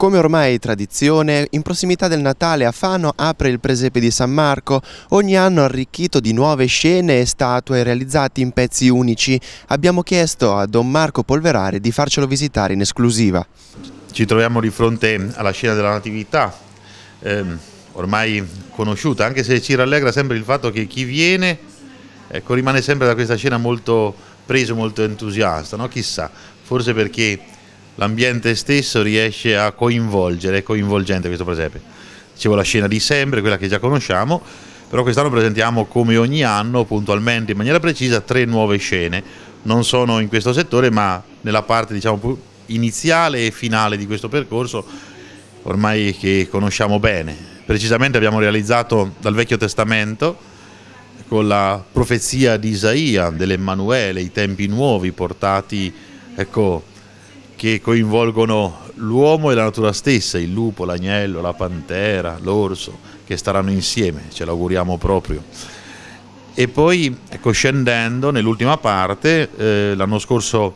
Come ormai tradizione, in prossimità del Natale a Fano apre il presepe di San Marco, ogni anno arricchito di nuove scene e statue realizzate in pezzi unici. Abbiamo chiesto a Don Marco Polverari di farcelo visitare in esclusiva. Ci troviamo di fronte alla scena della Natività, ehm, ormai conosciuta, anche se ci rallegra sempre il fatto che chi viene ecco, rimane sempre da questa scena molto preso, molto entusiasta, no? chissà, forse perché l'ambiente stesso riesce a coinvolgere, è coinvolgente questo presepe. Dicevo la scena di sempre, quella che già conosciamo, però quest'anno presentiamo come ogni anno puntualmente in maniera precisa tre nuove scene, non sono in questo settore ma nella parte diciamo, iniziale e finale di questo percorso ormai che conosciamo bene. Precisamente abbiamo realizzato dal Vecchio Testamento con la profezia di Isaia, dell'Emanuele, i tempi nuovi portati ecco, che coinvolgono l'uomo e la natura stessa, il lupo, l'agnello, la pantera, l'orso, che staranno insieme, ce l'auguriamo proprio. E poi, ecco, scendendo nell'ultima parte, eh, l'anno scorso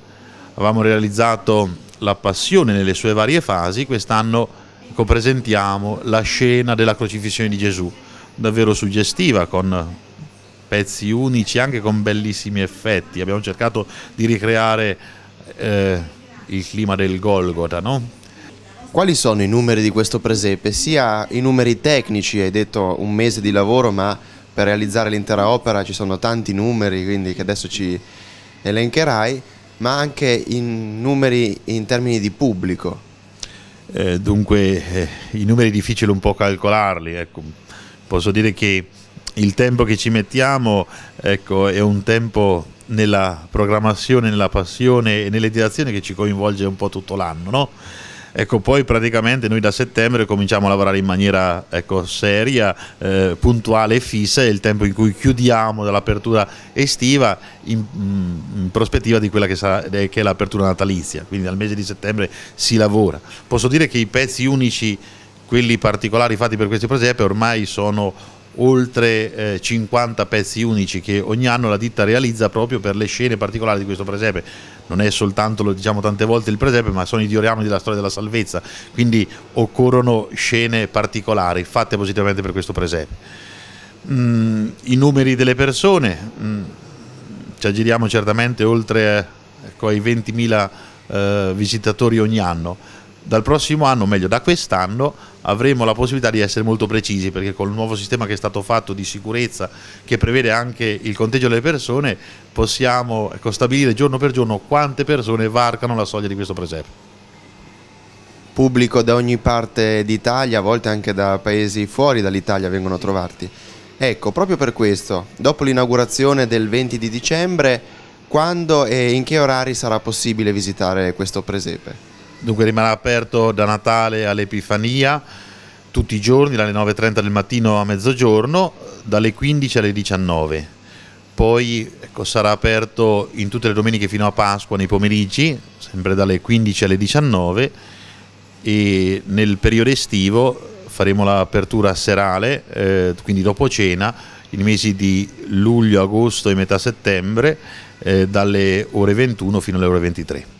avevamo realizzato la passione nelle sue varie fasi, quest'anno ecco, presentiamo la scena della crocifissione di Gesù, davvero suggestiva, con pezzi unici, anche con bellissimi effetti. Abbiamo cercato di ricreare... Eh, il clima del Golgota, no? Quali sono i numeri di questo presepe? Sia i numeri tecnici, hai detto un mese di lavoro, ma per realizzare l'intera opera ci sono tanti numeri, quindi che adesso ci elencherai, ma anche i numeri in termini di pubblico. Eh, dunque, eh, i numeri è difficile un po' calcolarli, ecco. posso dire che il tempo che ci mettiamo ecco, è un tempo nella programmazione, nella passione e nell'edizione che ci coinvolge un po' tutto l'anno. No? Ecco, poi praticamente noi da settembre cominciamo a lavorare in maniera ecco, seria, eh, puntuale e fissa, è il tempo in cui chiudiamo dall'apertura estiva in, mm, in, prospettiva di quella che, sarà, eh, che è l'apertura natalizia, quindi dal mese di settembre si lavora. Posso dire che i pezzi unici, quelli particolari fatti per questi presepe ormai sono oltre eh, 50 pezzi unici che ogni anno la ditta realizza proprio per le scene particolari di questo presepe. Non è soltanto, lo diciamo tante volte, il presepe, ma sono i diorami della storia della salvezza, quindi occorrono scene particolari fatte positivamente per questo presepe. Mm, I numeri delle persone, mm, ci aggiriamo certamente oltre eh, ecco, ai 20.000 eh, visitatori ogni anno, dal prossimo anno, o meglio da quest'anno, avremo la possibilità di essere molto precisi perché col nuovo sistema che è stato fatto di sicurezza che prevede anche il conteggio delle persone possiamo ecco, stabilire giorno per giorno quante persone varcano la soglia di questo presepe. Pubblico da ogni parte d'Italia, a volte anche da paesi fuori dall'Italia vengono a trovarti. Ecco, proprio per questo, dopo l'inaugurazione del 20 di dicembre, quando e in che orari sarà possibile visitare questo presepe? dunque rimarrà aperto da Natale all'Epifania tutti i giorni dalle 9.30 del mattino a mezzogiorno, dalle 15 alle 19. Poi ecco, sarà aperto in tutte le domeniche fino a Pasqua nei pomeriggi, sempre dalle 15 alle 19 e nel periodo estivo faremo l'apertura serale, eh, quindi dopo cena, nei mesi di luglio, agosto e metà settembre, eh, dalle ore 21 fino alle ore 23.